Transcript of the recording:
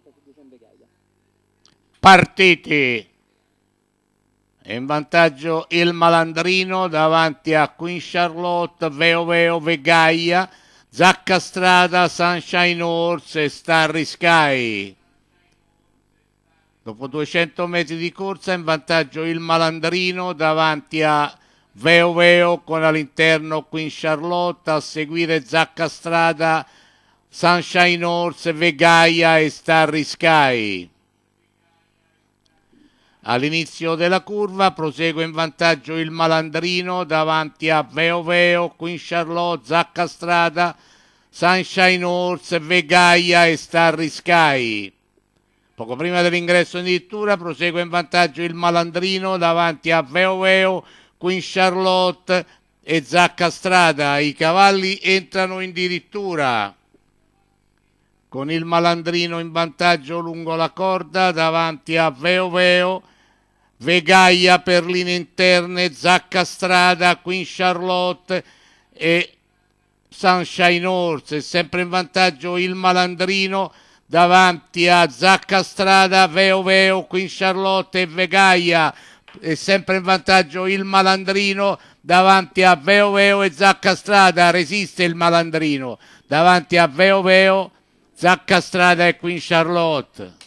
punta su Ducembe Gaia. Partiti in vantaggio il Malandrino davanti a Queen Charlotte, Veo Veo Vegaia, Zacca Strada, Sunshine Horse e Starry Sky. Dopo 200 metri di corsa in vantaggio il Malandrino davanti a Veo Veo con all'interno Queen Charlotte, a seguire Zacca Strada, Sunshine Horse, Vegaia e Starry Sky. All'inizio della curva prosegue in vantaggio il Malandrino davanti a Veo Veo, Queen Charlotte, Zacca Strada, Sunshine Horse, Vegaia e Starry Sky. Poco prima dell'ingresso in dittura prosegue in vantaggio il Malandrino davanti a Veo Veo, Queen Charlotte e Zacca Strada. I cavalli entrano in dirittura con il malandrino in vantaggio lungo la corda davanti a Veo Veo, Vegaia per linee interne, Zacca Strada, Queen Charlotte e Sunshine Horse, sempre in vantaggio il malandrino davanti a Zacca Strada, Veo Veo, Queen Charlotte e Vegaia e sempre in vantaggio il malandrino davanti a Veo Veo e Zacca Strada, resiste il malandrino davanti a Veo Veo Zacca Strada è qui in Charlotte.